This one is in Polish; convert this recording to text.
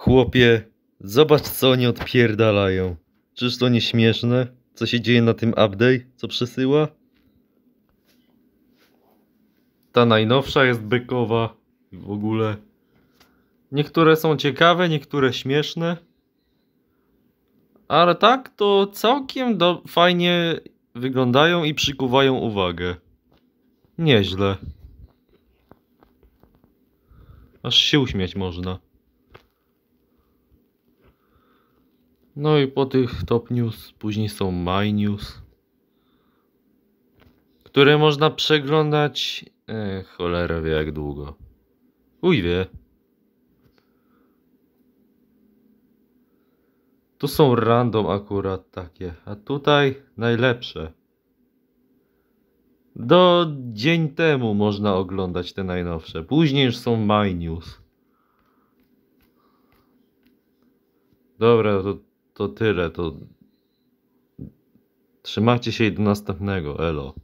Chłopie, zobacz co oni odpierdalają. Czyż to nie śmieszne? Co się dzieje na tym update, co przesyła? Ta najnowsza jest bykowa i w ogóle. Niektóre są ciekawe, niektóre śmieszne. Ale tak to całkiem do... fajnie wyglądają i przykuwają uwagę. Nieźle. Aż się uśmiać można. No i po tych top news później są my news, które można przeglądać e, cholera wie jak długo. Uj wie. Tu są random akurat takie, a tutaj najlepsze. Do dzień temu można oglądać te najnowsze. Później już są my news. Dobra, to to tyle. To trzymajcie się i do następnego. Elo.